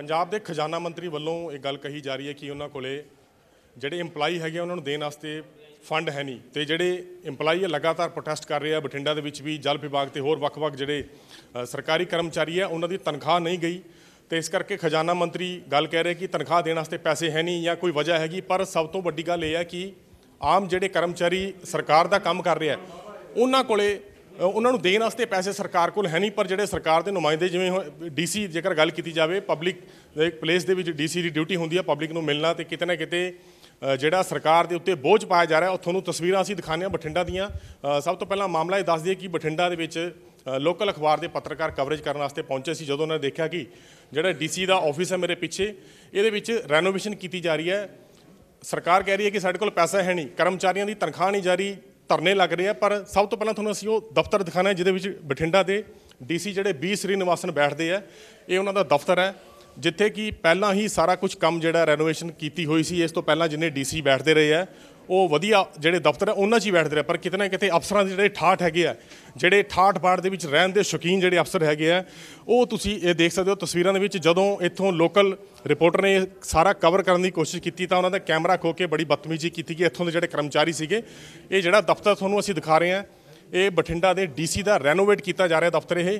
ਪੰਜਾਬ ਦੇ ਖਜ਼ਾਨਾ ਮੰਤਰੀ ਵੱਲੋਂ ਇਹ ਗੱਲ ਕਹੀ ਜਾ ਰਹੀ ਹੈ ਕਿ ਉਹਨਾਂ ਕੋਲੇ ਜਿਹੜੇ EMPLOYE ਹੈਗੇ ਉਹਨਾਂ ਨੂੰ ਦੇਣ ਵਾਸਤੇ ਫੰਡ ਹੈ ਨਹੀਂ ਤੇ ਜਿਹੜੇ EMPLOYE ਲਗਾਤਾਰ ਪ੍ਰੋਟੈਸਟ ਕਰ ਰਹੇ ਆ ਬਠਿੰਡਾ ਦੇ ਵਿੱਚ ਵੀ ਜਲ ਵਿਭਾਗ ਤੇ ਹੋਰ ਵੱਖ-ਵੱਖ ਜਿਹੜੇ ਸਰਕਾਰੀ ਕਰਮਚਾਰੀ ਆ ਉਹਨਾਂ ਦੀ ਤਨਖਾਹ ਨਹੀਂ ਗਈ ਤੇ ਇਸ ਕਰਕੇ ਖਜ਼ਾਨਾ ਮੰਤਰੀ ਗੱਲ ਕਹਿ ਰਹੇ ਕਿ ਤਨਖਾਹ ਦੇਣ ਵਾਸਤੇ ਪੈਸੇ ਹੈ ਨਹੀਂ ਜਾਂ ਕੋਈ ਵਜ੍ਹਾ ਹੈਗੀ ਪਰ ਸਭ ਤੋਂ ਵੱਡੀ ਗੱਲ ਇਹ ਹੈ ਕਿ ਆਮ ਜਿਹੜੇ ਕਰਮਚਾਰੀ ਸਰਕਾਰ ਦਾ ਕੰਮ ਕਰ ਰਿਹਾ ਉਹਨਾਂ ਕੋਲੇ ਉਹਨਾਂ ਨੂੰ ਦੇਣ ਵਾਸਤੇ ਪੈਸੇ ਸਰਕਾਰ ਕੋਲ ਹੈ ਨਹੀਂ ਪਰ ਜਿਹੜੇ ਸਰਕਾਰ ਦੇ ਨੁਮਾਇੰਦੇ ਜਿਵੇਂ ਡੀਸੀ ਜੇਕਰ ਗੱਲ ਕੀਤੀ ਜਾਵੇ ਪਬਲਿਕ ਇੱਕ ਪਲੇਸ ਦੇ ਵਿੱਚ ਡੀਸੀ ਦੀ ਡਿਊਟੀ ਹੁੰਦੀ ਹੈ ਪਬਲਿਕ ਨੂੰ ਮਿਲਣਾ ਤੇ ਕਿਤੇ ਨਾ ਕਿਤੇ ਜਿਹੜਾ ਸਰਕਾਰ ਦੇ ਉੱਤੇ ਬੋਝ ਪਾਇਆ ਜਾ ਰਿਹਾ ਉਹ ਤੁਹਾਨੂੰ ਤਸਵੀਰਾਂ ਅਸੀਂ ਦਿਖਾਣੇ ਆ ਬਠਿੰਡਾ ਦੀਆਂ ਸਭ ਤੋਂ ਪਹਿਲਾਂ ਮਾਮਲਾ ਇਹ ਦੱਸ ਦਈਏ ਕਿ ਬਠਿੰਡਾ ਦੇ ਵਿੱਚ ਲੋਕਲ ਅਖਬਾਰ ਦੇ ਪੱਤਰਕਾਰ ਕਵਰੇਜ ਕਰਨ ਵਾਸਤੇ ਪਹੁੰਚੇ ਸੀ ਜਦੋਂ ਉਹਨਾਂ ਨੇ ਦੇਖਿਆ ਕਿ ਜਿਹੜਾ ਡੀਸੀ ਦਾ ਆਫਿਸ ਹੈ ਮੇਰੇ ਪਿੱਛੇ ਇਹਦੇ ਵਿੱਚ ਰੈਨੋਵੇਸ਼ਨ ਕੀਤੀ ਜਾ ਰਹੀ ਹੈ ਸਰਕਾਰ ਕਹਿ ਰਹੀ ਹੈ ਕਿ ਸਾਡੇ ਕੋਲ ਪੈਸਾ ਹੈ ਨਹੀਂ ਕਰਮਚਾਰੀਆਂ ਦੀ ਤਨਖਾਹ ਨਹੀਂ ਜਾਰੀ ਧਰਨੇ ਲੱਗ ਰਹੇ ਆ ਪਰ ਸਭ ਤੋਂ ਪਹਿਲਾਂ ਤੁਹਾਨੂੰ ਅਸੀਂ ਉਹ ਦਫ਼ਤਰ ਦਿਖਾਣਾ ਜਿਹਦੇ ਵਿੱਚ ਬਠਿੰਡਾ ਦੇ ਡੀਸੀ ਜਿਹੜੇ ਬੀ ਸ੍ਰੀ ਨਿਵਾਸਨ ਬੈਠਦੇ ਆ ਇਹ ਉਹਨਾਂ ਦਾ ਦਫ਼ਤਰ ਹੈ ਜਿੱਥੇ ਕਿ ਪਹਿਲਾਂ ਹੀ ਸਾਰਾ ਕੁਝ ਕੰਮ ਜਿਹੜਾ ਰੈਨੋਵੇਸ਼ਨ ਕੀਤੀ ਹੋਈ ਸੀ ਇਸ ਤੋਂ ਪਹਿਲਾਂ ਜਿੰਨੇ ਡੀਸੀ ਬੈਠਦੇ ਰਹੇ ਆ ਉਹ ਵਧੀਆ ਜਿਹੜੇ ਦਫ਼ਤਰ ਹੈ ਉਹਨਾਂ 'ਚ ਹੀ ਬੈਠਦੇ ਰਹੇ ਪਰ ਕਿਤੇ ਨਾ ਕਿਤੇ ਅਫਸਰਾਂ ਦੇ ਜਿਹੜੇ ਠਾਠ ਹੈਗੇ ਆ ਜਿਹੜੇ ਠਾਠ ਬਾੜ ਦੇ ਵਿੱਚ ਰਹਿਣ ਦੇ ਸ਼ੌਕੀਨ ਜਿਹੜੇ ਅਫਸਰ ਹੈਗੇ ਆ ਉਹ ਤੁਸੀਂ ਇਹ ਦੇਖ ਸਕਦੇ ਹੋ ਤਸਵੀਰਾਂ ਦੇ ਵਿੱਚ ਜਦੋਂ ਇੱਥੋਂ ਲੋਕਲ ਰਿਪੋਰਟਰ ਨੇ ਸਾਰਾ ਕਵਰ ਕਰਨ ਦੀ ਕੋਸ਼ਿਸ਼ ਕੀਤੀ ਤਾਂ ਉਹਨਾਂ ਦਾ ਕੈਮਰਾ ਖੋ ਕੇ ਬੜੀ ਬਦਤਮੀਜ਼ੀ ਕੀਤੀ ਕਿ ਇੱਥੋਂ ਦੇ ਜਿਹੜੇ ਕਰਮਚਾਰੀ ਸੀਗੇ ਇਹ ਜਿਹੜਾ ਦਫ਼ਤਰ ਤੁਹਾਨੂੰ ਅਸੀਂ ਦਿਖਾ ਰਹੇ ਆ ਇਹ ਬਠਿੰਡਾ ਦੇ ਡੀਸੀ ਦਾ ਰੈਨੋਵੇਟ ਕੀਤਾ ਜਾ ਰਿਹਾ ਦਫ਼ਤਰ ਇਹ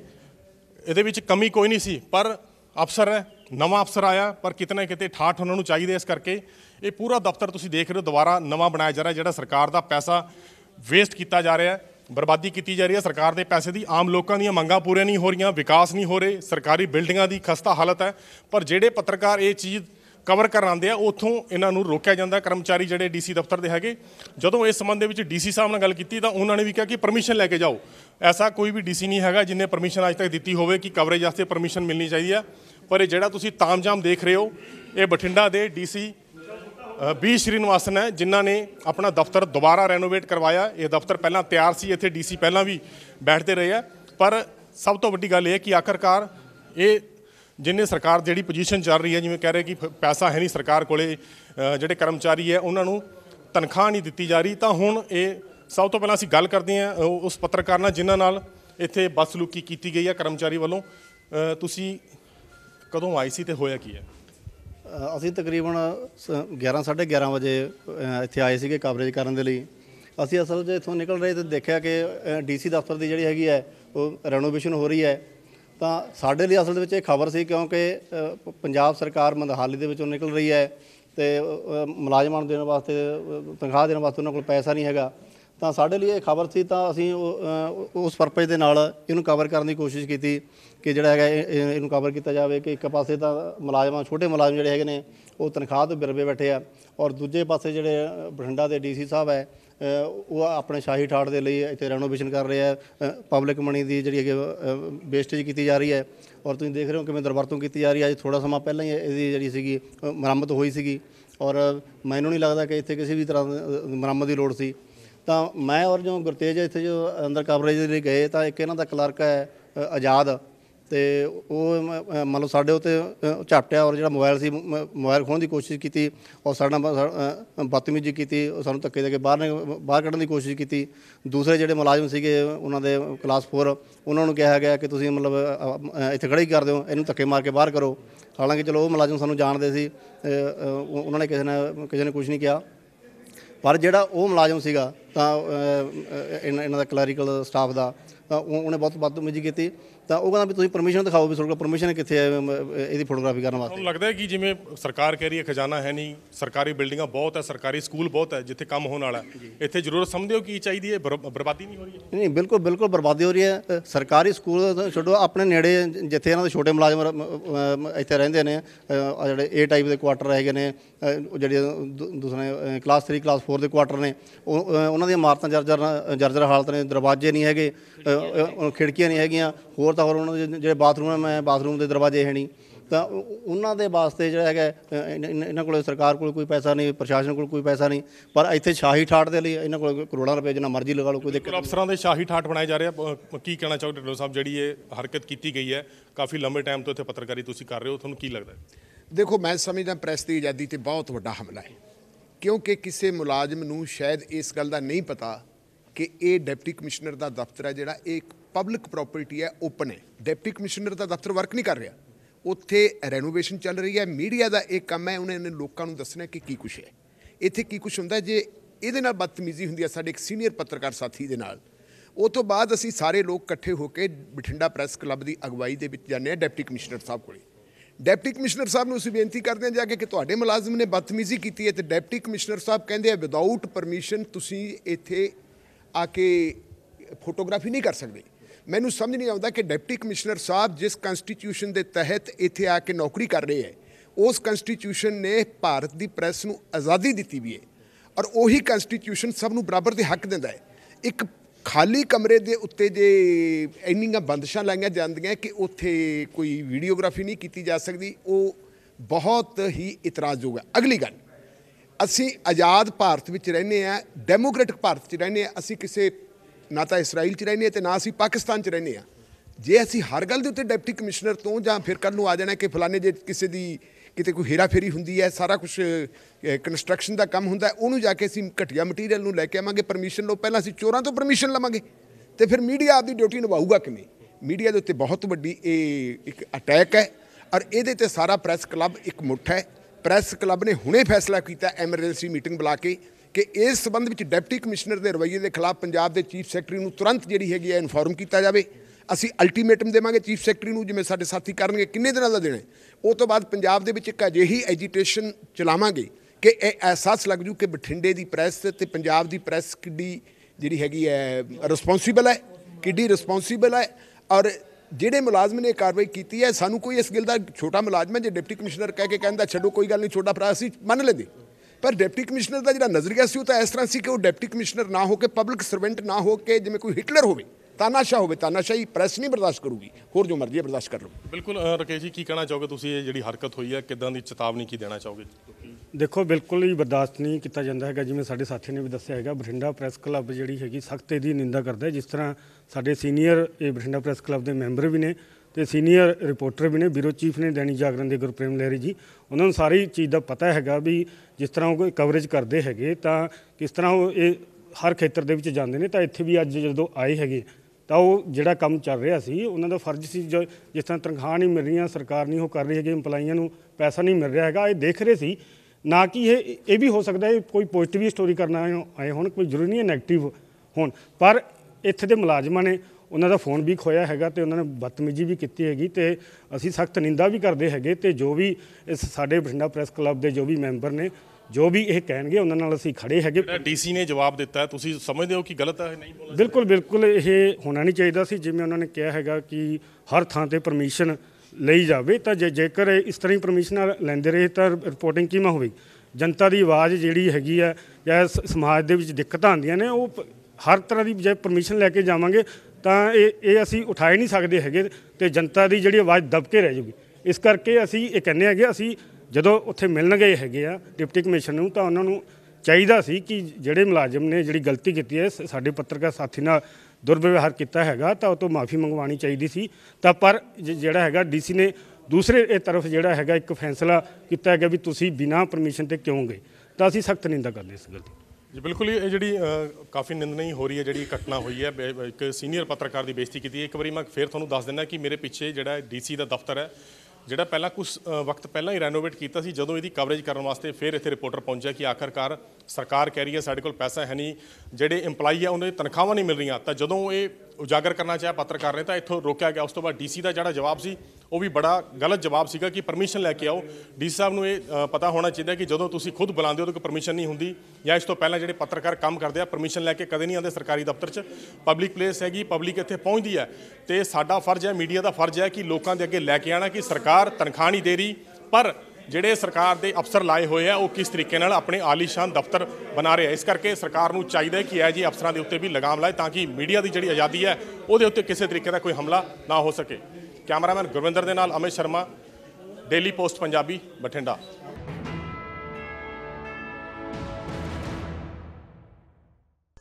ਇਹਦੇ ਵਿੱਚ ਕਮੀ ਕੋਈ ਨਹੀਂ ਸੀ ਪਰ ਅਫਸਰ ਹੈ ਨਵਾਂ ਅਫਸਰ ਆਇਆ ਪਰ ਕਿਤਨੇ ਕਿਤੇ ਠਾਠ ਉਹਨਾਂ ਨੂੰ ਚਾਹੀਦੇ ਇਸ ਕਰਕੇ ਇਹ ਪੂਰਾ ਦਫ਼ਤਰ ਤੁਸੀਂ ਦੇਖ ਰਹੇ ਹੋ ਦੁਬਾਰਾ ਨਵਾਂ ਬਣਾਇਆ ਜਾ ਰਿਹਾ ਜਿਹੜਾ ਸਰਕਾਰ ਦਾ ਪੈਸਾ ਵੇਸਟ ਕੀਤਾ ਜਾ ਰਿਹਾ ਹੈ ਬਰਬਾਦੀ ਕੀਤੀ ਜਾ ਰਹੀ ਹੈ ਸਰਕਾਰ ਦੇ ਪੈਸੇ ਦੀ ਆਮ ਲੋਕਾਂ ਦੀਆਂ ਮੰਗਾਂ ਪੂਰੀਆਂ ਨਹੀਂ ਹੋ ਰਹੀਆਂ ਵਿਕਾਸ ਨਹੀਂ ਹੋ ਰਹੇ ਸਰਕਾਰੀ ਬਿਲਡਿੰਗਾਂ ਦੀ ਖਸਤਾ ਹਾਲਤ ਹੈ ਪਰ ਜਿਹੜੇ ਪੱਤਰਕਾਰ ਇਹ ਚੀਜ਼ ਕਵਰ ਕਰਾਉਂਦੇ ਆ ਉਥੋਂ ਇਹਨਾਂ ਨੂੰ ਰੋਕਿਆ ਜਾਂਦਾ ਕਰਮਚਾਰੀ ਜਿਹੜੇ ਡੀਸੀ ਦਫ਼ਤਰ ਦੇ ਹੈਗੇ ਜਦੋਂ ਇਸ ਸੰਬੰਧ ਦੇ ਵਿੱਚ ਡੀਸੀ ਸਾਹਿਬ ਨਾਲ ਗੱਲ ਕੀਤੀ ਤਾਂ ਉਹਨਾਂ ਨੇ ਵੀ ਕਿਹਾ ਕਿ ਪਰਮਿਸ਼ਨ ਲੈ ਕੇ ਜਾਓ ਐਸਾ ਕੋਈ ਵੀ ਡੀਸੀ ਨਹੀਂ ਹੈਗਾ ਜਿਨੇ ਪਰਮਿਸ਼ਨ ਅਜੇ ਤੱਕ ਦਿੱਤੀ ਹੋਵੇ ਕਿ ਕਵਰੇਜ ਵਾਸਤੇ ਪਰਮਿਸ਼ਨ ਮਿਲਣੀ ਚਾਹੀਦੀ ਆ ਪਰ ਇਹ ਜਿਹੜਾ ਤੁਸੀਂ ਤਾਮਜਾਮ ਦੇਖ ਰਹੇ ਹੋ ਇਹ ਬਠਿੰਡਾ ਦੇ ਡੀਸੀ ਬੀ ਸ਼੍ਰੀਨਿਵਾਸਨ ਹੈ ਜਿਨ੍ਹਾਂ ਨੇ ਆਪਣਾ ਦਫ਼ਤਰ ਦੁਬਾਰਾ ਰੈਨੋਵੇਟ ਕਰਵਾਇਆ ਇਹ ਦਫ਼ਤਰ ਪਹਿਲਾਂ ਤਿਆਰ ਸੀ ਇੱਥੇ ਡੀਸੀ ਪਹਿਲਾਂ ਵੀ ਬੈਠਦੇ ਰਹੇ ਆ ਪਰ ਸਭ ਤੋਂ ਵੱਡੀ ਗੱਲ ਇਹ ਕਿ ਆਖਰਕਾਰ ਇਹ ਜਿੰਨੇ ਸਰਕਾਰ ਜਿਹੜੀ ਪੋਜੀਸ਼ਨ ਚੱਲ ਰਹੀ ਹੈ ਜਿਵੇਂ ਕਹਿ ਰਹੇ ਕਿ ਪੈਸਾ ਹੈ ਨਹੀਂ ਸਰਕਾਰ ਕੋਲੇ ਜਿਹੜੇ ਕਰਮਚਾਰੀ ਹੈ ਉਹਨਾਂ ਨੂੰ ਤਨਖਾਹ ਨਹੀਂ ਦਿੱਤੀ ਜਾ ਰਹੀ ਤਾਂ ਹੁਣ ਇਹ ਸਭ ਤੋਂ ਪਹਿਲਾਂ ਅਸੀਂ ਗੱਲ ਕਰਦੇ ਹਾਂ ਉਸ ਪੱਤਰਕਾਰ ਨਾਲ ਜਿਨ੍ਹਾਂ ਨਾਲ ਇੱਥੇ ਬਸਲੂਕੀ ਕੀਤੀ ਗਈ ਹੈ ਕਰਮਚਾਰੀ ਵੱਲੋਂ ਤੁਸੀਂ ਕਦੋਂ ਆਈ ਸੀ ਤੇ ਹੋਇਆ ਕੀ ਹੈ ਅਸੀਂ ਤਕਰੀਬਨ 11:30 ਵਜੇ ਇੱਥੇ ਆਏ ਸੀਗੇ ਕਵਰੇਜ ਕਰਨ ਦੇ ਲਈ ਅਸੀਂ ਅਸਲ 'ਚ ਇੱਥੋਂ ਨਿਕਲ ਰਹੇ ਤੇ ਦੇਖਿਆ ਕਿ ਡੀਸੀ ਦਫ਼ਤਰ ਦੀ ਜਿਹੜੀ ਹੈਗੀ ਹੈ ਉਹ ਰੈਨੋਵੇਸ਼ਨ ਹੋ ਰਹੀ ਹੈ ਤਾਂ ਸਾਡੇ ਲਈ ਅਸਲ ਦੇ ਵਿੱਚ ਇਹ ਖਬਰ ਸੀ ਕਿਉਂਕਿ ਪੰਜਾਬ ਸਰਕਾਰ ਮੰਦਹਾਲੀ ਦੇ ਵਿੱਚੋਂ ਨਿਕਲ ਰਹੀ ਹੈ ਤੇ ਮੁਲਾਜ਼ਮਾਂ ਨੂੰ ਦੇਣ ਵਾਸਤੇ ਤਨਖਾਹ ਦੇਣ ਵਾਸਤੇ ਉਹਨਾਂ ਕੋਲ ਪੈਸਾ ਨਹੀਂ ਹੈਗਾ ਤਾਂ ਸਾਡੇ ਲਈ ਇਹ ਖਬਰ ਸੀ ਤਾਂ ਅਸੀਂ ਉਸ ਪਰਪਸ ਦੇ ਨਾਲ ਇਹਨੂੰ ਕਵਰ ਕਰਨ ਦੀ ਕੋਸ਼ਿਸ਼ ਕੀਤੀ ਕਿ ਜਿਹੜਾ ਹੈਗਾ ਇਹਨੂੰ ਕਵਰ ਕੀਤਾ ਜਾਵੇ ਕਿ ਇੱਕ ਪਾਸੇ ਤਾਂ ਮੁਲਾਜ਼ਮਾਂ ਛੋਟੇ ਮੁਲਾਜ਼ਮ ਜਿਹੜੇ ਹੈਗੇ ਨੇ ਉਹ ਤਨਖਾਹ ਤੋਂ ਬਿਰਵੇ ਬੈਠੇ ਆ ਔਰ ਦੂਜੇ ਪਾਸੇ ਜਿਹੜੇ ਬਠਿੰਡਾ ਦੇ ਡੀਸੀ ਸਾਹਿਬ ਹੈ ਉਹ ਆਪਣੇ ਸ਼ਾਹੀ ਠਾੜ ਦੇ ਲਈ ਇੱਥੇ ਰੈਨੋਵੇਸ਼ਨ ਕਰ ਰਿਹਾ ਹੈ ਪਬਲਿਕ ਮਨੀ ਦੀ ਜਿਹੜੀ ਹੈਗੀ ਵੇਸਟੇਜ ਕੀਤੀ ਜਾ ਰਹੀ ਹੈ ਔਰ ਤੁਸੀਂ ਦੇਖ ਰਹੇ ਹੋ ਕਿਵੇਂ ਦਰਵਰਤੋਂ ਕੀਤੀ ਜਾ ਰਹੀ ਹੈ ਅੱਜ ਥੋੜਾ ਸਮਾਂ ਪਹਿਲਾਂ ਹੀ ਇਹਦੀ ਜਿਹੜੀ ਸੀਗੀ ਮੁਰੰਮਤ ਹੋਈ ਸੀਗੀ ਔਰ ਮੈਨੂੰ ਨਹੀਂ ਲੱਗਦਾ ਕਿ ਇੱਥੇ ਕਿਸੇ ਵੀ ਤਰ੍ਹਾਂ ਮੁਰੰਮਤ ਦੀ ਲੋੜ ਸੀ ਤਾਂ ਮੈਂ ਔਰ ਜੋ ਗੁਰਤੇਜ ਇੱਥੇ ਜੋ ਅੰਦਰ ਕਵਰੇਜ ਦੇ ਲਈ ਗਏ ਤਾਂ ਇੱਕ ਇਹਨਾਂ ਦਾ ਕਲਰਕ ਹੈ ਆਜ਼ਾਦ ਤੇ ਉਹ ਮੰਨ ਲਓ ਸਾਡੇ ਉਤੇ ਝਾਟਿਆ ਔਰ ਜਿਹੜਾ ਮੋਬਾਈਲ ਸੀ ਮੋਬਾਈਲ ਖੋਣ ਦੀ ਕੋਸ਼ਿਸ਼ ਕੀਤੀ ਔਰ ਸਾਡਾ ਬਤਮੀਜੀ ਕੀਤੀ ਉਹ ਸਾਨੂੰ ਧੱਕੇ ਦੇ ਕੇ ਬਾਹਰ ਬਾਹਰ ਕੱਢਣ ਦੀ ਕੋਸ਼ਿਸ਼ ਕੀਤੀ ਦੂਸਰੇ ਜਿਹੜੇ ਮੁਲਾਜ਼ਮ ਸੀਗੇ ਉਹਨਾਂ ਦੇ ਕਲਾਸ 4 ਉਹਨਾਂ ਨੂੰ ਕਿਹਾ ਗਿਆ ਕਿ ਤੁਸੀਂ ਮਤਲਬ ਇੱਥੇ ਖੜੇ ਹੀ ਕਰ ਦਿਓ ਇਹਨੂੰ ਧੱਕੇ ਮਾਰ ਕੇ ਬਾਹਰ ਕਰੋ ਹਾਲਾਂਕਿ ਚਲੋ ਉਹ ਮੁਲਾਜ਼ਮ ਸਾਨੂੰ ਜਾਣਦੇ ਸੀ ਉਹਨਾਂ ਨੇ ਕਿਸੇ ਨੇ ਕਿਸੇ ਨੇ ਕੁਝ ਨਹੀਂ ਕਿਹਾ ਪਰ ਜਿਹੜਾ ਉਹ ਮੁਲਾਜ਼ਮ ਸੀਗਾ ਤਾਂ ਇਹਨਾਂ ਦਾ ਕਲੈਰੀਕਲ ਸਟਾਫ ਦਾ ਤਾਂ ਉਹਨੇ ਬਹੁਤ ਬਦਤਮੀਜ਼ੀ ਕੀਤੀ ਤਾਂ ਉਹ ਕਹਿੰਦਾ ਵੀ ਤੁਸੀਂ ਪਰਮਿਸ਼ਨ ਦਿਖਾਓ ਵੀ ਤੁਹਾਡੇ ਕੋਲ ਪਰਮਿਸ਼ਨ ਕਿੱਥੇ ਹੈ ਇਹਦੀ ਫੋਟੋਗ੍ਰਾਫੀ ਕਰਨ ਵਾਸਤੇ ਤੁਹਾਨੂੰ ਲੱਗਦਾ ਹੈ ਕਿ ਜਿਵੇਂ ਸਰਕਾਰ ਕਹਿ ਰਹੀ ਹੈ ਖਜ਼ਾਨਾ ਹੈ ਨਹੀਂ ਸਰਕਾਰੀ ਬਿਲਡਿੰਗਾਂ ਬਹੁਤ ਹੈ ਸਰਕਾਰੀ ਸਕੂਲ ਬਹੁਤ ਹੈ ਜਿੱਥੇ ਕੰਮ ਹੋਣ ਵਾਲਾ ਇੱਥੇ ਜ਼ਰੂਰਤ ਸਮਝਦੇ ਹੋ ਕਿ ਚਾਹੀਦੀ ਹੈ ਬਰਬਾਦੀ ਨਹੀਂ ਹੋ ਰਹੀ ਹੈ ਨਹੀਂ ਬਿਲਕੁਲ ਬਿਲਕੁਲ ਬਰਬਾਦੀ ਹੋ ਰਹੀ ਹੈ ਸਰਕਾਰੀ ਸਕੂਲ ਛੱਡੋ ਆਪਣੇ ਨੇੜੇ ਜਿੱਥੇ ਇਹਨਾਂ ਦੇ ਛੋਟੇ ਮੁਲਾਜ਼ਮ ਇੱਥੇ ਰਹਿੰਦੇ ਨੇ ਆ ਜਿਹੜੇ ਏ ਟਾਈਪ ਦੇ ਕੁਆਟਰ ਹੈਗੇ ਨੇ ਉਹ ਜਿਹੜੇ ਦੂਸਰੇ ਕਲਾਸ 3 ਕਲਾਸ 4 ਦੇ ਕੁਆਟਰ ਨੇ ਉਹ ਉਹਨਾਂ ਦੀਆਂ ਇਮਾਰਤਾਂ ਜਰਜਰ ਜਰਜਰ ਹਾਲਤ ਨੇ ਦਰਵਾਜ਼ੇ ਨਹੀਂ ਹੈਗੇ ਖਿੜਕੀਆਂ ਨਹੀਂ ਹੈਗੀਆਂ ਹੋਰ ਹੋਰ ਉਹਨਾਂ ਦੇ ਜਿਹੜੇ ਬਾਥਰੂਮ ਹੈ ਮੈਂ ਬਾਥਰੂਮ ਦੇ ਦਰਵਾਜ਼ੇ ਹੈ ਨਹੀਂ ਤਾਂ ਉਹਨਾਂ ਦੇ ਵਾਸਤੇ ਜਿਹੜਾ ਹੈਗਾ ਇਹਨਾਂ ਕੋਲ ਸਰਕਾਰ ਕੋਲ ਕੋਈ ਪੈਸਾ ਨਹੀਂ ਪ੍ਰਸ਼ਾਸਨ ਕੋਲ ਕੋਈ ਪੈਸਾ ਨਹੀਂ ਪਰ ਇੱਥੇ ਸ਼ਾਹੀ ਠਾਟ ਦੇ ਲਈ ਇਹਨਾਂ ਕੋਲ ਕਰੋੜਾਂ ਰੁਪਏ ਜਿੰਨਾ ਮਰਜ਼ੀ ਲਗਾ ਲਓ ਕੋਈ ਦਿੱਕਤ ਅਫਸਰਾਂ ਦੇ ਸ਼ਾਹੀ ਠਾਟ ਬਣਾਏ ਜਾ ਰਹੇ ਆ ਕੀ ਕਹਿਣਾ ਚਾਹੋ ਢਿੱਲੋਂ ਸਾਹਿਬ ਜਿਹੜੀ ਇਹ ਹਰਕਤ ਕੀਤੀ ਗਈ ਹੈ ਕਾਫੀ ਲੰਬੇ ਟਾਈਮ ਤੋਂ ਇੱਥੇ ਪੱਤਰਕਾਰੀ ਤੁਸੀਂ ਕਰ ਰਹੇ ਹੋ ਤੁਹਾਨੂੰ ਕੀ ਲੱਗਦਾ ਦੇਖੋ ਮੈਂ ਸਮਝਦਾ ਪ੍ਰੈਸ ਦੀ ਆਜ਼ਾਦੀ ਤੇ ਬਹੁਤ ਵੱਡਾ ਹਮਲਾ ਹੈ ਕਿਉਂਕਿ ਕਿਸੇ ਮੁਲਾਜ਼ਮ ਨੂੰ ਸ਼ਾਇਦ ਇਸ ਗੱਲ ਦਾ ਨਹੀਂ ਪਤਾ ਕਿ ਇਹ ਡਿਪਟੀ ਕਮਿਸ਼ਨਰ ਦਾ ਦਫ਼ਤਰ ਹੈ ਜਿਹੜਾ ਇਹ ਪਬਲਿਕ ਪ੍ਰਾਪਰਟੀ ਹੈ ਓਪਨ ਹੈ ਡਿਪਟੀ ਕਮਿਸ਼ਨਰ ਦਾ ਦਫ਼ਤਰ ਵਰਕ ਨਹੀਂ ਕਰ ਰਿਹਾ ਉੱਥੇ ਰੈਨੋਵੇਸ਼ਨ ਚੱਲ ਰਹੀ ਹੈ ਮੀਡੀਆ ਦਾ ਇਹ ਕੰਮ ਹੈ ਉਹਨਾਂ ਨੇ ਲੋਕਾਂ ਨੂੰ ਦੱਸਣਾ ਕਿ ਕੀ ਕੁਝ ਹੈ ਇੱਥੇ ਕੀ ਕੁਝ ਹੁੰਦਾ ਜੇ ਇਹਦੇ ਨਾਲ ਬਦਤਮੀਜ਼ੀ ਹੁੰਦੀ ਹੈ ਸਾਡੇ ਇੱਕ ਸੀਨੀਅਰ ਪੱਤਰਕਾਰ ਸਾਥੀ ਦੇ ਨਾਲ ਉਸ ਤੋਂ ਬਾਅਦ ਅਸੀਂ ਸਾਰੇ ਲੋਕ ਇਕੱਠੇ ਹੋ ਕੇ ਬਠਿੰਡਾ ਪ੍ਰੈਸ ਕਲੱਬ ਦੀ ਅਗਵਾਈ ਦੇ ਵਿੱਚ ਜਾਂਦੇ ਆ ਡਿਪਟੀ ਕਮਿਸ਼ਨਰ ਸਾਹਿਬ ਕੋਲੇ ਡਿਪਟੀ ਕਮਿਸ਼ਨਰ ਸਾਹਿਬ ਨੂੰ ਅਸੀਂ ਬੇਨਤੀ ਕਰਦੇ ਹਾਂ ਜਾ ਕੇ ਕਿ ਤੁਹਾਡੇ ਮੁਲਾਜ਼ਮ ਨੇ ਬਦਤਮੀਜ਼ੀ ਕੀਤੀ ਹੈ ਤੇ ਡਿਪਟੀ ਕਮਿਸ਼ਨਰ ਸਾਹਿਬ ਕਹਿੰਦੇ ਆ ਵਿਦਆਊਟ ਪਰਮਿਸ਼ਨ ਤੁਸੀਂ ਇੱਥੇ ਆ ਕੇ ਫੋਟੋਗ੍ਰਾਫੀ ਨਹੀਂ ਕਰ ਸਕਦੇ ਮੈਨੂੰ ਸਮਝ ਨਹੀਂ ਆਉਂਦਾ ਕਿ ਡਿਪਟੀ ਕਮਿਸ਼ਨਰ ਸਾਹਿਬ ਜਿਸ ਕਨਸਟੀਟਿਊਸ਼ਨ ਦੇ ਤਹਿਤ ਇੱਥੇ ਆ ਕੇ ਨੌਕਰੀ ਕਰ ਰਹੇ ਹੈ ਉਸ ਕਨਸਟੀਟਿਊਸ਼ਨ ਨੇ ਭਾਰਤ ਦੀ ਪ੍ਰੈਸ ਨੂੰ ਆਜ਼ਾਦੀ ਦਿੱਤੀ ਵੀ ਹੈ ਔਰ ਉਹੀ ਕਨਸਟੀਟਿਊਸ਼ਨ ਸਭ ਨੂੰ ਬਰਾਬਰ ਦੇ ਹੱਕ ਦਿੰਦਾ ਹੈ ਇੱਕ ਖਾਲੀ ਕਮਰੇ ਦੇ ਉੱਤੇ ਜੇ ਇੰਨੀਆਂ ਬੰਦਸ਼ਾਂ ਲਾਈਆਂ ਜਾਂਦੀਆਂ ਕਿ ਉੱਥੇ ਕੋਈ ਵੀਡੀਓਗ੍ਰਾਫੀ ਨਹੀਂ ਕੀਤੀ ਜਾ ਸਕਦੀ ਉਹ ਬਹੁਤ ਹੀ ਇਤਰਾਜ਼ਯੋਗ ਹੈ ਅਗਲੀ ਗੱਲ ਅਸੀਂ ਆਜ਼ਾਦ ਭਾਰਤ ਵਿੱਚ ਰਹਿੰਦੇ ਆ ਡੈਮੋਕ੍ਰੈਟਿਕ ਭਾਰਤ ਵਿੱਚ ਰਹਿੰਦੇ ਆ ਅਸੀਂ ਕਿਸੇ ਨਾ ਤਾਂ ਇਸਰਾਈਲ 'ਚ ਰਹਿੰਦੇ ਤੇ ਨਾ ਅਸੀਂ ਪਾਕਿਸਤਾਨ 'ਚ ਰਹਿੰਦੇ ਆ ਜੇ ਅਸੀਂ ਹਰ ਗੱਲ ਦੇ ਉੱਤੇ ਡਿਪਟੀ ਕਮਿਸ਼ਨਰ ਤੋਂ ਜਾਂ ਫਿਰ ਕੱਲ ਨੂੰ ਆ ਜਾਣਾ ਕਿ ਫਲਾਣੇ ਜੇ ਕਿਸੇ ਦੀ ਕਿਤੇ ਕੋਈ ਹੇਰਾਫੇਰੀ ਹੁੰਦੀ ਹੈ ਸਾਰਾ ਕੁਝ ਕੰਸਟਰਕਸ਼ਨ ਦਾ ਕੰਮ ਹੁੰਦਾ ਉਹਨੂੰ ਜਾ ਕੇ ਅਸੀਂ ਘਟੀਆ ਮਟੀਰੀਅਲ ਨੂੰ ਲੈ ਕੇ ਆਵਾਂਗੇ ਪਰਮਿਸ਼ਨ ਲਓ ਪਹਿਲਾਂ ਅਸੀਂ ਚੋਰਾਂ ਤੋਂ ਪਰਮਿਸ਼ਨ ਲਵਾਂਗੇ ਤੇ ਫਿਰ ਮੀਡੀਆ ਆਪਦੀ ਡਿਊਟੀ ਨਿਭਾਊਗਾ ਕਿਵੇਂ ਮੀਡੀਆ ਦੇ ਉੱਤੇ ਬਹੁਤ ਵੱਡੀ ਇਹ ਇੱਕ ਅਟੈਕ ਹੈ ਔਰ ਇਹਦੇ ਤੇ ਸਾਰਾ ਪ੍ਰੈਸ ਕਲੱਬ ਇੱਕ ਮੁੱਠ ਹੈ ਪ੍ਰੈਸ ਕਲੱਬ ਨੇ ਹੁਣੇ ਫੈਸਲਾ ਕੀਤਾ ਐਮਰਜੈਂਸੀ ਮੀਟਿੰਗ ਬੁਲਾ ਕੇ ਕਿ ਇਸ ਸਬੰਧ ਵਿੱਚ ਡਿਪਟੀ ਕਮਿਸ਼ਨਰ ਦੇ ਰਵਈਏ ਦੇ ਖਿਲਾਫ ਪੰਜਾਬ ਦੇ ਚੀਫ ਸੈਕਟਰੀ ਨੂੰ ਤੁਰੰਤ ਜਿਹੜੀ ਹੈਗੀ ਹੈ ਇਨਫੋਰਮ ਕੀਤਾ ਜਾਵੇ ਅਸੀਂ ਅਲਟੀਮੇਟਮ ਦੇਵਾਂਗੇ ਚੀਫ ਸੈਕਟਰੀ ਨੂੰ ਜਿਵੇਂ ਸਾਡੇ ਸਾਥੀ ਕਰਨਗੇ ਕਿੰਨੇ ਦਿਨਾਂ ਦਾ ਦੇਣਾ ਉਹ ਤੋਂ ਬਾਅਦ ਪੰਜਾਬ ਦੇ ਵਿੱਚ ਇੱਕ ਅਜਿਹੀ ਐਜੀਟੇਸ਼ਨ ਚਲਾਵਾਂਗੇ ਕਿ ਇਹ ਅਹਿਸਾਸ ਲੱਗ ਜੂ ਕਿ ਬਠਿੰਡੇ ਦੀ ਪ੍ਰੈਸ ਤੇ ਪੰਜਾਬ ਦੀ ਪ੍ਰੈਸ ਕਿੱਡੀ ਜਿਹੜੀ ਹੈਗੀ ਹੈ ਰਿਸਪੌਂਸੀਬਲ ਹੈ ਕਿੱਡੀ ਰਿਸਪੌਂਸੀਬਲ ਹੈ ਔਰ ਜਿਹੜੇ ਮੁਲਾਜ਼ਮ ਨੇ ਕਾਰਵਾਈ ਕੀਤੀ ਹੈ ਸਾਨੂੰ ਕੋਈ ਇਸ ਗੱਲ ਦਾ ਛੋਟਾ ਮੁਲਾਜ਼ਮ ਹੈ ਜੇ ਡਿਪਟੀ ਕਮਿਸ਼ਨਰ ਕਹਿ ਕੇ ਕਹਿੰਦਾ ਛੱਡੋ ਕੋਈ ਗੱਲ ਨਹੀਂ ਛੋਟਾ ਭਰਾ ਅਸੀਂ ਮੰਨ ਲੈਂਦੇ ਪਰ ਡਿਪਟੀ ਕਮਿਸ਼ਨਰ ਦਾ ਜਿਹੜਾ ਨਜ਼ਰੀਆ ਸੀ ਉਹ ਤਾਂ ਇਸ ਤਰ੍ਹਾਂ ਸੀ ਕਿ ਉਹ ਡਿਪਟੀ ਕਮਿਸ਼ਨਰ ਨਾ ਹੋ ਕੇ ਪਬਲਿਕ ਸਰਵੈਂਟ ਨਾ ਹੋ ਕੇ ਜਿਵੇਂ ਕੋਈ ਹਿਟਲਰ ਹੋਵੇ ਤਾਨਾਸ਼ਾ ਹੋਵੇ ਤਾਨਾਸ਼ਾਹੀ ਪ੍ਰੈਸ ਨਹੀਂ ਬਰਦਾਸ਼ਤ ਕਰੂਗੀ ਹੋਰ ਜੋ ਮਰਜ਼ੀ ਬਰਦਾਸ਼ਤ ਕਰ ਲਓ ਬਿਲਕੁਲ ਰਕੇਸ਼ ਜੀ ਕੀ ਕਹਿਣਾ ਚਾਹੋਗੇ ਤੁਸੀਂ ਇਹ ਜਿਹੜੀ ਹਰਕਤ ਹੋਈ ਹੈ ਕਿਦਾਂ ਦੀ ਚੇਤਾਵਨੀ ਕੀ ਦੇਣਾ ਚਾਹੋਗੇ ਦੇਖੋ ਬਿਲਕੁਲ ਹੀ ਬਰਦਾਸ਼ਤ ਨਹੀਂ ਕੀਤਾ ਜਾਂਦਾ ਹੈਗਾ ਜਿਵੇਂ ਸਾਡੇ ਸਾਥੀ ਨੇ ਵੀ ਦੱਸਿਆ ਹੈਗਾ ਬਠਿੰਡਾ ਪ੍ਰੈਸ ਕਲੱਬ ਜਿਹੜੀ ਹੈਗੀ ਸਖਤ ਦੀ ਨਿੰਦਾ ਕਰਦਾ ਹੈ ਜਿਸ ਤਰ੍ਹਾਂ ਸਾਡੇ ਸੀਨੀਅਰ ਇਹ ਬਠਿੰਡਾ ਪ੍ਰੈਸ ਕਲੱਬ ਦੇ ਮੈਂਬਰ ਵੀ ਨੇ ਤੇ ਸੀਨੀਅਰ ਰਿਪੋਰਟਰ ਵੀ ਨੇ ਬਿਊਰੋ ਚੀਫ ਨੇ ਦੈਨਿਕ ਜਾਗਰਣ ਦੇ ਗੁਰਪ੍ਰੇਮ ਲਹਿਰੀ ਜੀ ਉਹਨਾਂ ਨੂੰ ਸਾਰੀ ਚੀਜ਼ ਦਾ ਪਤਾ ਹੈਗਾ ਵੀ ਜਿਸ ਤਰ੍ਹਾਂ ਉਹ ਕੋਈ ਕਵਰੇਜ ਕਰਦੇ ਹੈਗੇ ਤਾਂ ਕਿਸ ਤਰ੍ਹਾਂ ਉਹ ਇਹ ਹਰ ਖੇਤਰ ਦੇ ਵਿੱਚ ਜਾਂਦੇ ਨੇ ਤਾਂ ਇੱਥੇ ਵੀ ਅੱਜ ਜਦੋਂ ਆਏ ਹੈਗੇ ਤਾਂ ਉਹ ਜਿਹੜਾ ਕੰਮ ਚੱਲ ਰਿਹਾ ਸੀ ਉਹਨਾਂ ਦਾ ਫਰਜ਼ ਸੀ ਜਿਸ ਤਰ੍ਹਾਂ ਤਨਖਾਹ ਨਹੀਂ ਮਿਲ ਰਹੀਆਂ ਸਰਕਾਰ ਨਹੀਂ ਉਹ ਕਰ ਰਹੀ ਹੈਗੀ ਏਮਪਲਾਈਆਂ ਨੂੰ ਪੈਸਾ ਨਹੀਂ ਮਿਲ ਰਿਹਾ ਹੈਗਾ ਇਹ ਦੇਖ ਰਹੇ ਸੀ ਨਾ ਕਿ ਇਹ ਇਹ ਵੀ ਹੋ ਸਕਦਾ ਹੈ ਕੋਈ ਪੋਜ਼ਿਟਿਵ ਸਟੋਰੀ ਕਰਨਾ ਆਏ ਹੋਣ ਕੋਈ ਜ਼ਰੂਰੀ ਨਹੀਂ ਹੈ ਨੈਗੇਟਿਵ ਹੋਣ ਪਰ ਇੱਥੇ ਦੇ ਮੁਲਾਜ਼ਮਾਂ ਨੇ ਉਹਨਾਂ ਦਾ ਫੋਨ ਵੀ ਖੋਇਆ ਹੈਗਾ ਤੇ ਉਹਨਾਂ ਨੇ ਬਦਤਮੀਜ਼ੀ ਵੀ ਕੀਤੀ ਹੈਗੀ ਤੇ ਅਸੀਂ ਸਖਤ ਨਿੰਦਾ ਵੀ ਕਰਦੇ ਹੈਗੇ ਤੇ ਜੋ ਵੀ ਇਸ ਸਾਡੇ ਬਠਿੰਡਾ ਪ੍ਰੈਸ ਕਲੱਬ ਦੇ ਜੋ ਵੀ ਮੈਂਬਰ ਨੇ ਜੋ ਵੀ ਇਹ ਕਹਿਣਗੇ ਉਹਨਾਂ ਨਾਲ ਅਸੀਂ ਖੜੇ ਹੈਗੇ ਡੀਸੀ ਨੇ ਜਵਾਬ ਦਿੱਤਾ ਤੁਸੀਂ ਸਮਝਦੇ ਹੋ ਕਿ ਗਲਤ ਹੈ ਨਹੀਂ ਬੋਲਣਾ ਬਿਲਕੁਲ ਬਿਲਕੁਲ ਇਹ ਹੋਣਾ ਨਹੀਂ ਚਾਹੀਦਾ ਸੀ ਜਿਵੇਂ ਉਹਨਾਂ ਨੇ ਕਿਹਾ ਹੈਗਾ ਕਿ ਹਰ ਥਾਂ ਤੇ ਪਰਮਿਸ਼ਨ ਲਈ ਜਾਵੇ ਤਾਂ ਜੇ ਜੇਕਰ ਇਸ ਤਰ੍ਹਾਂ ਹੀ ਪਰਮਿਸ਼ਨ ਲੈਂਦੇ ਰਹੇ ਤਾਂ ਰਿਪੋਰਟਿੰਗ ਕਿਵੇਂ ਹੋਵੇਗੀ ਜਨਤਾ ਦੀ ਆਵਾਜ਼ ਜਿਹੜੀ ਹੈਗੀ ਹੈ ਜਾਂ ਸਮਾਜ ਦੇ ਵਿੱਚ ਦਿੱਕਤਾਂ ਆਉਂਦੀਆਂ ਨੇ ਉਹ ਹਰ ਤਰ੍ਹਾਂ ਦੀ ਜੇ ਪਰਮਿਸ਼ਨ ਲੈ ਕੇ ਜਾਵਾਂਗੇ ਤਾਂ ਇਹ ਇਹ ਅਸੀਂ ਉਠਾਏ ਨਹੀਂ ਸਕਦੇ ਹੈਗੇ ਤੇ ਜਨਤਾ ਦੀ ਜਿਹੜੀ ਆਵਾਜ਼ ਦਬ ਕੇ ਰਹਿ ਜੂਗੀ ਇਸ ਕਰਕੇ ਅਸੀਂ ਇਹ ਕਹਿੰਦੇ ਹੈਗੇ ਅਸੀਂ ਜਦੋਂ ਉੱਥੇ ਮਿਲਣ ਗਏ ਹੈਗੇ ਆ ਡਿਪਟੀ ਕਮਿਸ਼ਨ ਨੂੰ ਤਾਂ ਉਹਨਾਂ ਨੂੰ ਚਾਹੀਦਾ ਸੀ ਕਿ ਜਿਹੜੇ ਮੁਲਾਜ਼ਮ ਨੇ ਜਿਹੜੀ ਗਲਤੀ ਕੀਤੀ ਹੈ ਸਾਡੇ ਪੱਤਰਕਾਰ ਸਾਥੀ ਨਾਲ ਦੁਰਵਿਵਹਾਰ ਕੀਤਾ ਹੈਗਾ ਤਾਂ ਉਹ ਤੋਂ ਮਾਫੀ ਮੰਗਵਾਣੀ ਚਾਹੀਦੀ ਸੀ ਤਾਂ ਪਰ ਜਿਹੜਾ ਹੈਗਾ ਡੀਸੀ ਨੇ ਦੂਸਰੇ ਇਹ ਤਰਫ ਜਿਹੜਾ ਹੈਗਾ ਇੱਕ ਫੈਸਲਾ ਕੀਤਾ ਹੈਗਾ ਵੀ ਤੁਸੀਂ ਬਿਨਾਂ ਪਰਮਿਸ਼ਨ ਤੇ ਕਿਉਂ ਗਏ ਤਾਂ ਅਸੀਂ ਸਖਤ ਨਿੰਦਾ ਕਰਦੇ ਇਸ ਗੱਲ ਦੀ ਜੀ ਬਿਲਕੁਲ ਇਹ ਜਿਹੜੀ ਕਾਫੀ ਨਿੰਦਣੀ ਹੋ ਰਹੀ ਹੈ ਜਿਹੜੀ ਘਟਨਾ ਹੋਈ ਹੈ ਇੱਕ ਸੀਨੀਅਰ ਪੱਤਰਕਾਰ ਦੀ ਬੇਇੱਜ਼ਤੀ ਕੀਤੀ ਇੱਕ ਵਾਰੀ ਮੈਂ ਫੇਰ ਤੁਹਾਨੂੰ ਦੱਸ ਦਿੰਦਾ ਕਿ ਮੇਰੇ ਪਿੱਛੇ ਜਿਹੜਾ ਡੀਸੀ ਦਾ ਦਫ਼ਤਰ ਹੈ ਜਿਹੜਾ ਪਹਿਲਾਂ ਕੁਝ ਵਕਤ ਪਹਿਲਾਂ ਹੀ ਰੈਨੋਵੇਟ ਕੀਤਾ ਸੀ ਜਦੋਂ ਇਹਦੀ ਕਵਰੇਜ ਕਰਨ ਵਾਸਤੇ ਫੇਰ ਇੱਥੇ ਰਿਪੋਰਟਰ ਪਹੁੰਚਿਆ ਕਿ ਆਖਰਕਾਰ ਸਰਕਾਰ ਕਹਿ ਰਹੀ ਹੈ ਸਾਡੇ ਕੋਲ ਪੈਸਾ ਹੈ ਨਹੀਂ ਜਿਹੜੇ ਏਮਪਲਾਈ ਆ ਉਹਨਾਂ ਦੀ ਤਨਖਾਹਾਂ ਨਹੀਂ ਮਿਲ ਰਹੀਆਂ ਤਾਂ ਜਦੋਂ ਇਹ ਉਜਾਗਰ ਕਰਨਾ ਚਾਹਿਆ ਪੱਤਰਕਾਰ ਨੇ ਤਾਂ ਇੱਥੋਂ ਰੋਕਿਆ ਗਿਆ ਉਸ ਤੋਂ ਬਾਅਦ ਡੀਸੀ ਦਾ ਜਿਹੜਾ ਜਵਾਬ ਸੀ ਉਹ ਵੀ ਬੜਾ ਗਲਤ ਜਵਾਬ ਸੀਗਾ ਕਿ ਪਰਮਿਸ਼ਨ ਲੈ ਕੇ ਆਓ ਡੀਸੀ ਸਾਹਿਬ ਨੂੰ ਇਹ ਪਤਾ ਹੋਣਾ ਚਾਹੀਦਾ ਕਿ ਜਦੋਂ ਤੁਸੀਂ ਖੁਦ ਬੁਲਾਉਂਦੇ ਹੋ ਤਾਂ ਕੋਈ ਪਰਮਿਸ਼ਨ ਨਹੀਂ ਹੁੰਦੀ ਜਾਂ ਇਸ ਤੋਂ ਪਹਿਲਾਂ ਜਿਹੜੇ ਪੱਤਰਕਾਰ ਕੰਮ ਕਰਦੇ ਆ ਪਰਮਿਸ਼ਨ ਲੈ ਕੇ ਕਦੇ ਨਹੀਂ ਆਉਂਦੇ ਸਰਕਾਰੀ ਦਫ਼ਤਰ 'ਚ ਪਬਲਿਕ ਪਲੇਸ ਹੈਗੀ ਪਬਲਿਕ ਇੱਥੇ ਪਹੁੰਚਦੀ ਹੈ ਤੇ ਸਾਡਾ ਫਰਜ਼ ਹੈ ਮੀਡੀਆ ਦਾ ਫਰਜ਼ ਹੈ ਕਿ ਲੋਕਾਂ ਦੇ ਅੱਗੇ ਲੈ ਕੇ ਆਣਾ ਕਿ ਸਰਕਾਰ ਤਨਖਾਹ ਨਹੀਂ ਦੇ ਰਹੀ ਪਰ ਜਿਹੜੇ ਸਰਕਾਰ ਦੇ ਅਫਸਰ ਲਾਏ ਹੋਏ ਆ ਉਹ ਕਿਸ ਤਰੀਕੇ ਨਾਲ ਆਪਣੇ ਆਲੀਸ਼ਾਨ ਦਫ਼ਤਰ ਬਣਾ ਰਹੇ ਆ ਇਸ ਕਰਕੇ ਸਰਕਾਰ ਨੂੰ ਚਾਹੀਦਾ ਹੈ ਕਿ ਇਹ ਜੀ ਅਫਸਰਾਂ ਦੇ ਉੱਤੇ ਵੀ ਲਗਾਮ ਲਾਏ ਤਾਂ ਕਿ ਮੀਡੀਆ ਦੀ ਜਿਹੜੀ ਆਜ਼ਾਦੀ ਹੈ ਉਹਦੇ ਉੱਤੇ ਕਿਸੇ ਤਰੀਕੇ ਦਾ ਕੋਈ ਹਮਲਾ ਨਾ ਹੋ ਸਕੇ ਕੈਮਰਾਮੈਨ ਗੁਰਵਿੰਦਰ ਦੇ ਨਾਲ ਅਮਿਤ ਸ਼ਰਮਾ ਡੇਲੀ ਪੋਸਟ ਪੰਜਾਬੀ ਬਠਿੰਡਾ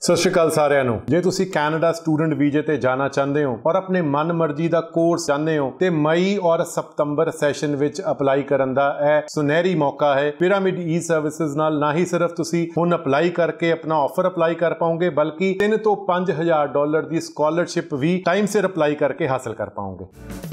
ਸਤਿ ਸ਼੍ਰੀ ਅਕਾਲ ਸਾਰਿਆਂ ਨੂੰ ਜੇ ਤੁਸੀਂ ਕੈਨੇਡਾ ਸਟੂਡੈਂਟ ਵੀਜ਼ੇ ਤੇ ਜਾਣਾ ਚਾਹੁੰਦੇ ਹੋ ਔਰ ਆਪਣੇ ਮਨਮਰਜ਼ੀ ਦਾ ਕੋਰਸ ਚਾਹੁੰਦੇ ਹੋ ਤੇ ਮਈ ਔਰ ਸਤੰਬਰ ਸੈਸ਼ਨ ਵਿੱਚ ਅਪਲਾਈ ਕਰਨ ਦਾ ਇਹ ਸੁਨਹਿਰੀ ਮੌਕਾ ਹੈ ਪਿਰਾਮਿਡ ਈ ਸਰਵਿਸਿਜ਼ ਨਾਲ ਨਾ ਹੀ ਸਿਰਫ ਤੁਸੀਂ ਹੁਣ ਅਪਲਾਈ ਕਰਕੇ ਆਪਣਾ ਆਫਰ ਅਪਲਾਈ ਕਰ ਪਾਓਗੇ ਬਲਕਿ 3 ਤੋਂ 5000 ਡਾਲਰ ਦੀ ਸਕਾਲਰਸ਼ਿਪ ਵੀ ਟਾਈਮ ਸਿਰ ਅਪਲਾਈ ਕਰਕੇ ਹਾਸਲ ਕਰ ਪਾਓਗੇ